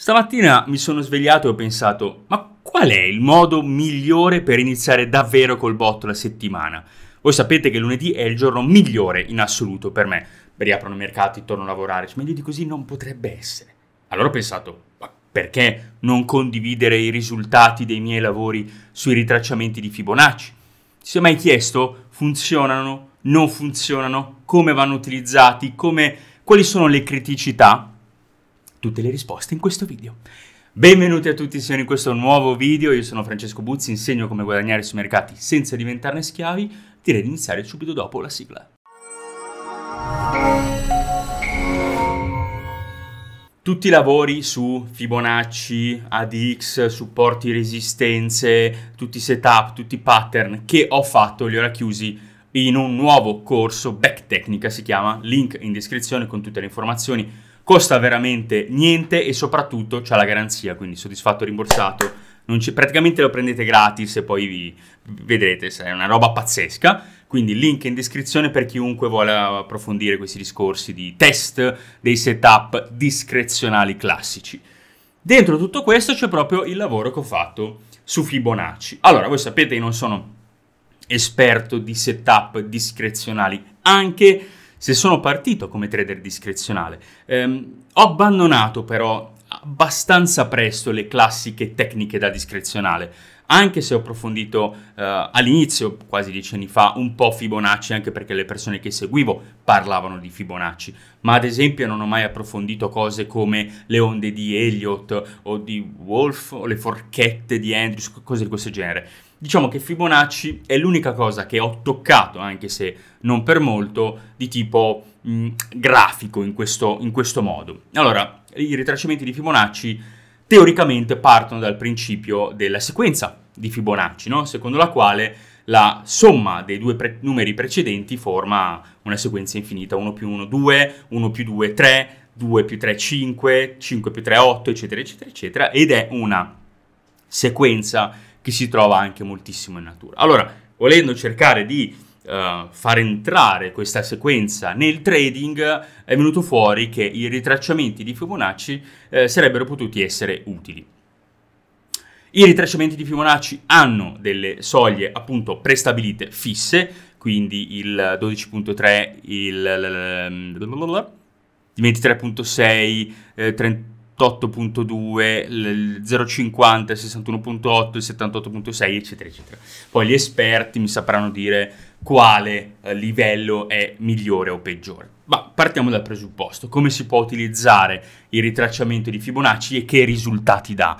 Stamattina mi sono svegliato e ho pensato, ma qual è il modo migliore per iniziare davvero col botto la settimana? Voi sapete che lunedì è il giorno migliore in assoluto per me. Riaprono i mercati, torno a lavorare, cioè, meglio di così non potrebbe essere. Allora ho pensato, ma perché non condividere i risultati dei miei lavori sui ritracciamenti di Fibonacci? Ti sei mai chiesto, funzionano, non funzionano, come vanno utilizzati, come... quali sono le criticità? tutte le risposte in questo video. Benvenuti a tutti signori in questo nuovo video, io sono Francesco Buzzi, insegno come guadagnare sui mercati senza diventarne schiavi, direi di iniziare subito dopo la sigla. tutti i lavori su Fibonacci, ADX, supporti, resistenze, tutti i setup, tutti i pattern che ho fatto li ho chiusi in un nuovo corso, Back Technica si chiama, link in descrizione con tutte le informazioni costa veramente niente e soprattutto c'è la garanzia, quindi soddisfatto rimborsato. Ci, praticamente lo prendete gratis e poi vi vedrete, è una roba pazzesca. Quindi link in descrizione per chiunque vuole approfondire questi discorsi di test dei setup discrezionali classici. Dentro tutto questo c'è proprio il lavoro che ho fatto su Fibonacci. Allora, voi sapete, che non sono esperto di setup discrezionali, anche se sono partito come trader discrezionale. Ehm, ho abbandonato però abbastanza presto le classiche tecniche da discrezionale, anche se ho approfondito eh, all'inizio, quasi dieci anni fa, un po' Fibonacci, anche perché le persone che seguivo parlavano di Fibonacci, ma ad esempio non ho mai approfondito cose come le onde di Elliott o di Wolf o le forchette di Andrews, cose di questo genere. Diciamo che Fibonacci è l'unica cosa che ho toccato, anche se non per molto, di tipo mh, mm, grafico in questo, in questo modo. Allora, i ritracciamenti di Fibonacci teoricamente partono dal principio della sequenza di Fibonacci, no? secondo la quale la somma dei due pre numeri precedenti forma una sequenza infinita, 1 più 1 2, 1 più 2 3, 2 più 3 5, 5 più 3 8, eccetera, eccetera, eccetera, ed è una sequenza che si trova anche moltissimo in natura. Allora, volendo cercare di uh, far entrare questa sequenza nel trading, è venuto fuori che i ritracciamenti di Fibonacci eh, sarebbero potuti essere utili. I ritracciamenti di Fibonacci hanno delle soglie appunto prestabilite fisse, quindi il 12.3, il, il 23.6, eh, 30 8.2, il 0.50, il 61.8, il 78.6, eccetera, eccetera. Poi gli esperti mi sapranno dire quale eh, livello è migliore o peggiore. Ma partiamo dal presupposto, come si può utilizzare il ritracciamento di Fibonacci e che risultati dà?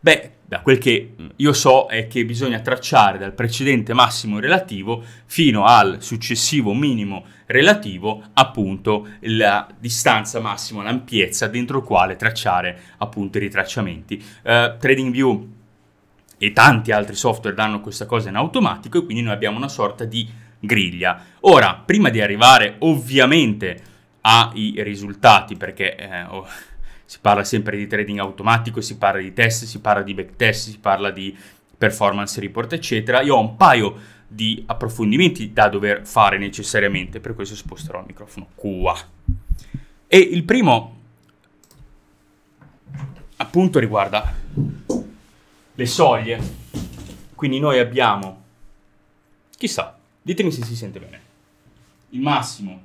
Beh, da quel che io so è che bisogna tracciare dal precedente massimo relativo fino al successivo minimo relativo appunto la distanza massima, l'ampiezza dentro il quale tracciare appunto i ritracciamenti. Uh, TradingView e tanti altri software danno questa cosa in automatico e quindi noi abbiamo una sorta di griglia. Ora, prima di arrivare ovviamente ai risultati, perché eh, oh, si parla sempre di trading automatico, si parla di test, si parla di backtest, si parla di performance report, eccetera. Io ho un paio di approfondimenti da dover fare necessariamente, per questo sposterò il microfono qua. E il primo appunto riguarda le soglie. Quindi noi abbiamo, chissà, ditemi se si sente bene, il massimo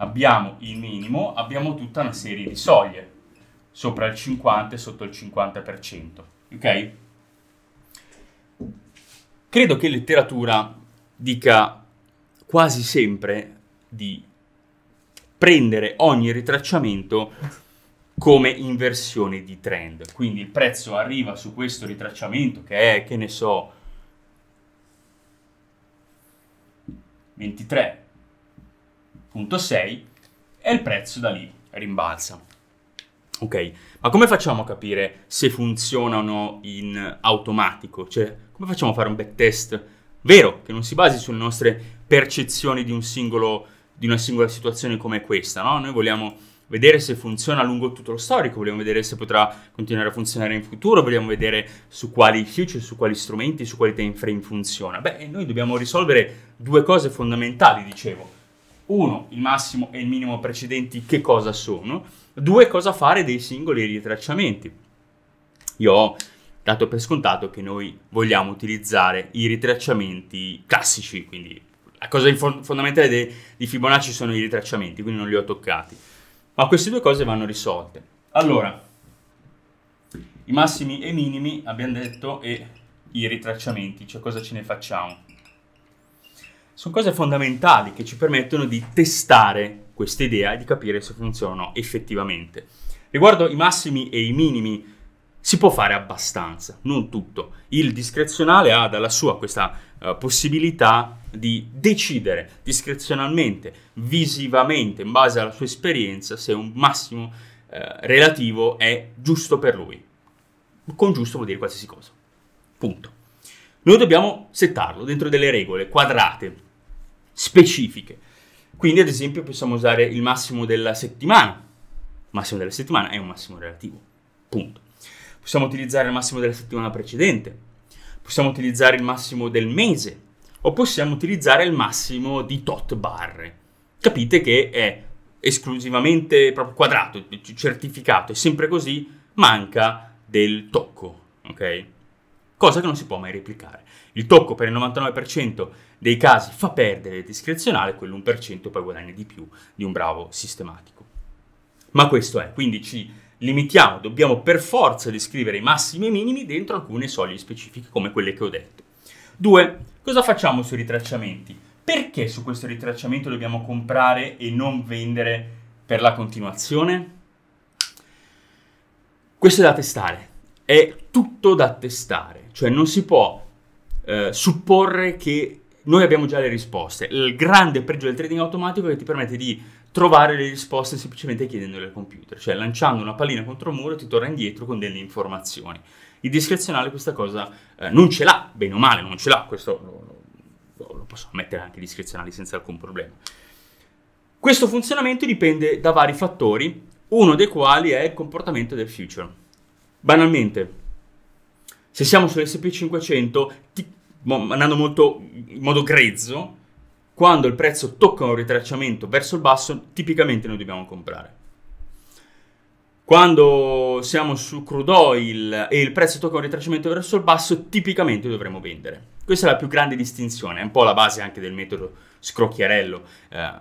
abbiamo il minimo, abbiamo tutta una serie di soglie, sopra il 50 e sotto il 50%, ok? Credo che letteratura dica quasi sempre di prendere ogni ritracciamento come inversione di trend. Quindi il prezzo arriva su questo ritracciamento che è, che ne so, 23, 1.6 e il prezzo da lì rimbalza. Ok, ma come facciamo a capire se funzionano in automatico? Cioè, come facciamo a fare un backtest vero, che non si basi sulle nostre percezioni di, un singolo, di una singola situazione come questa, no? Noi vogliamo vedere se funziona lungo tutto lo storico, vogliamo vedere se potrà continuare a funzionare in futuro, vogliamo vedere su quali future, su quali strumenti, su quali time frame funziona. Beh, noi dobbiamo risolvere due cose fondamentali, dicevo uno, il massimo e il minimo precedenti che cosa sono. Due, cosa fare dei singoli ritracciamenti. Io ho dato per scontato che noi vogliamo utilizzare i ritracciamenti classici, quindi la cosa fondamentale di Fibonacci sono i ritracciamenti, quindi non li ho toccati. Ma queste due cose vanno risolte. Allora, i massimi e i minimi abbiamo detto e i ritracciamenti, cioè cosa ce ne facciamo? sono cose fondamentali che ci permettono di testare questa idea e di capire se funzionano effettivamente. Riguardo i massimi e i minimi, si può fare abbastanza, non tutto. Il discrezionale ha dalla sua questa uh, possibilità di decidere discrezionalmente, visivamente, in base alla sua esperienza, se un massimo uh, relativo è giusto per lui. Con giusto vuol dire qualsiasi cosa. Punto. Noi dobbiamo settarlo dentro delle regole quadrate specifiche. Quindi, ad esempio, possiamo usare il massimo della settimana. Il massimo della settimana è un massimo relativo, punto. Possiamo utilizzare il massimo della settimana precedente, possiamo utilizzare il massimo del mese o possiamo utilizzare il massimo di tot barre. Capite che è esclusivamente proprio quadrato, certificato, è sempre così, manca del tocco, ok? Cosa che non si può mai replicare. Il tocco per il 99% dei casi fa perdere discrezionale, quell'1% poi guadagna di più di un bravo sistematico. Ma questo è, quindi ci limitiamo, dobbiamo per forza descrivere i massimi e i minimi dentro alcune soglie specifiche come quelle che ho detto. 2. Cosa facciamo sui ritracciamenti? Perché su questo ritracciamento dobbiamo comprare e non vendere per la continuazione? Questo è da testare, è tutto da testare, cioè non si può eh, supporre che noi abbiamo già le risposte. Il grande pregio del trading automatico è che ti permette di trovare le risposte semplicemente chiedendole al computer, cioè lanciando una pallina contro un muro ti torna indietro con delle informazioni. Il discrezionale questa cosa eh, non ce l'ha, bene o male non ce l'ha, questo lo, lo, lo posso ammettere anche discrezionali senza alcun problema. Questo funzionamento dipende da vari fattori, uno dei quali è il comportamento del future. Banalmente, se siamo sull'SP500, andando molto in modo grezzo, quando il prezzo tocca un ritracciamento verso il basso, tipicamente noi dobbiamo comprare. Quando siamo su crude oil e il prezzo tocca un ritracciamento verso il basso, tipicamente dovremo vendere. Questa è la più grande distinzione, è un po' la base anche del metodo scrocchiarello, eh,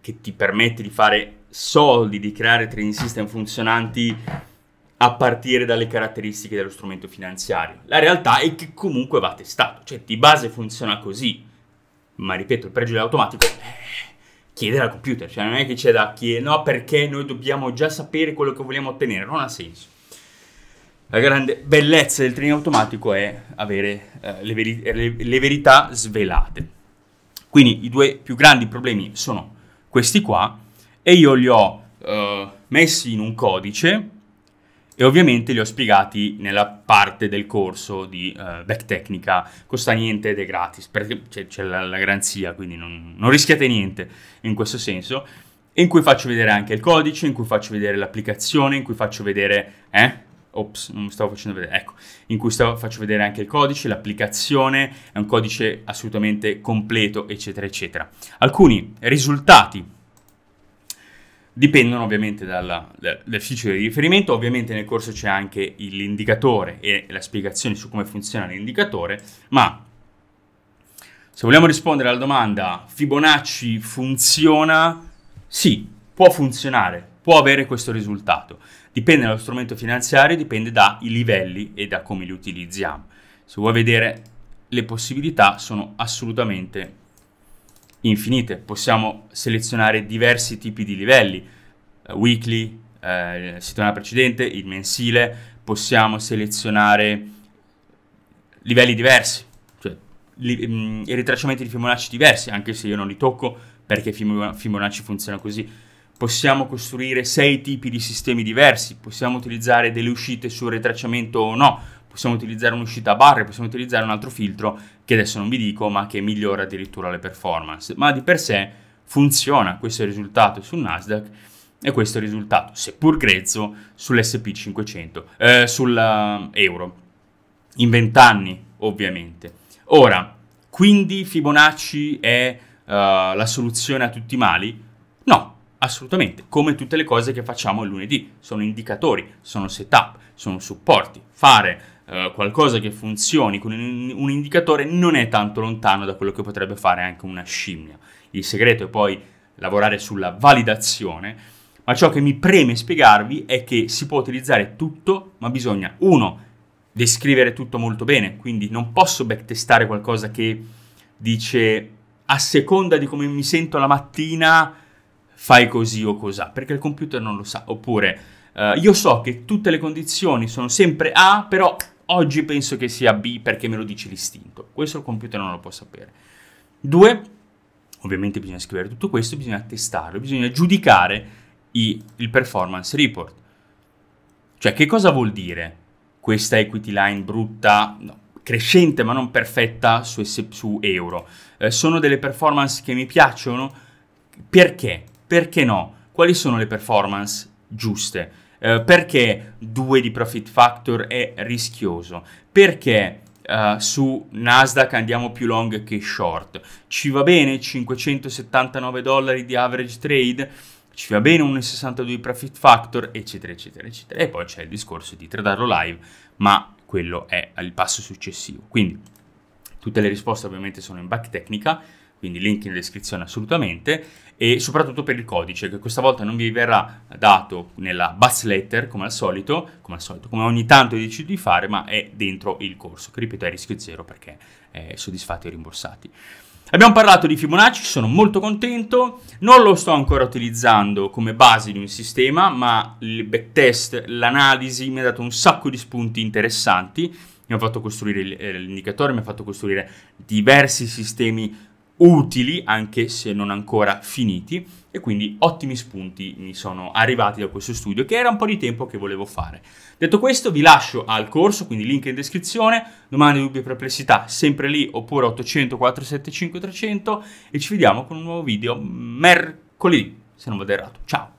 che ti permette di fare soldi, di creare trading system funzionanti a partire dalle caratteristiche dello strumento finanziario. La realtà è che comunque va testato, cioè di base funziona così, ma ripeto, il pregio dell'automatico è eh, chiedere al computer, cioè non è che c'è da chiedere, no, perché noi dobbiamo già sapere quello che vogliamo ottenere, non ha senso. La grande bellezza del training automatico è avere eh, le, veri- le, le verità svelate. Quindi i due più grandi problemi sono questi qua e io li ho eh, messi in un codice e ovviamente li ho spiegati nella parte del corso di uh, eh, back costa niente ed è gratis, perché c'è, la, la, garanzia, quindi non, non rischiate niente in questo senso, in cui faccio vedere anche il codice, in cui faccio vedere l'applicazione, in cui faccio vedere... Eh? Ops, non stavo facendo vedere, ecco, in cui stavo, faccio vedere anche il codice, l'applicazione, è un codice assolutamente completo, eccetera, eccetera. Alcuni risultati dipendono ovviamente dalla, dal, dal di riferimento, ovviamente nel corso c'è anche l'indicatore e la spiegazione su come funziona l'indicatore, ma se vogliamo rispondere alla domanda Fibonacci funziona, sì, può funzionare, può avere questo risultato. Dipende dallo strumento finanziario, dipende dai livelli e da come li utilizziamo. Se vuoi vedere le possibilità sono assolutamente infinite, possiamo selezionare diversi tipi di livelli, eh, weekly, eh, settimana precedente, il mensile, possiamo selezionare livelli diversi, cioè li, mh, mm, i ritracciamenti di Fibonacci diversi, anche se io non li tocco perché Fibonacci funziona così. Possiamo costruire sei tipi di sistemi diversi, possiamo utilizzare delle uscite sul ritracciamento o no, possiamo utilizzare un'uscita a barre, possiamo utilizzare un altro filtro che adesso non vi dico ma che migliora addirittura le performance, ma di per sé funziona questo è il risultato sul Nasdaq e questo è il risultato, seppur grezzo, sull'SP 500, eh, sull'euro, eh, in vent'anni ovviamente. Ora, quindi Fibonacci è uh, la soluzione a tutti i mali? No, assolutamente, come tutte le cose che facciamo il lunedì, sono indicatori, sono setup, sono supporti, fare eh, qualcosa che funzioni con un, indicatore non è tanto lontano da quello che potrebbe fare anche una scimmia. Il segreto è poi lavorare sulla validazione, ma ciò che mi preme spiegarvi è che si può utilizzare tutto, ma bisogna, uno, descrivere tutto molto bene, quindi non posso backtestare qualcosa che dice a seconda di come mi sento la mattina fai così o cos'ha, perché il computer non lo sa, oppure eh, io so che tutte le condizioni sono sempre A, però Oggi penso che sia B perché me lo dice l'istinto. Questo il computer non lo può sapere. Due, ovviamente bisogna scrivere tutto questo, bisogna testarlo, bisogna giudicare i, il performance report. Cioè, che cosa vuol dire questa equity line brutta, no, crescente ma non perfetta su, su euro? Eh, sono delle performance che mi piacciono? Perché? Perché no? Quali sono le performance giuste? Eh, perché 2 di profit factor è rischioso? Perché Uh, su Nasdaq andiamo più long che short. Ci va bene 579 dollari di average trade? Ci va bene 1,62 profit factor, eccetera, eccetera, eccetera. E poi c'è il discorso di tradarlo live, ma quello è il passo successivo. Quindi tutte le risposte ovviamente sono in back tecnica quindi link in descrizione assolutamente, e soprattutto per il codice che questa volta non vi verrà dato nella bus letter come al solito, come, al solito, come ogni tanto decido di fare, ma è dentro il corso, che ripeto è a rischio zero perché è soddisfatti e rimborsati. Abbiamo parlato di Fibonacci, sono molto contento, non lo sto ancora utilizzando come base di un sistema, ma il backtest, l'analisi mi ha dato un sacco di spunti interessanti, mi ha fatto costruire eh, l'indicatore, mi ha fatto costruire diversi sistemi utili anche se non ancora finiti e quindi ottimi spunti mi sono arrivati da questo studio che era un po' di tempo che volevo fare. Detto questo vi lascio al corso, quindi link in descrizione, domande, dubbi e perplessità sempre lì oppure 800 475 300 e ci vediamo con un nuovo video mercoledì se non vado errato. Ciao!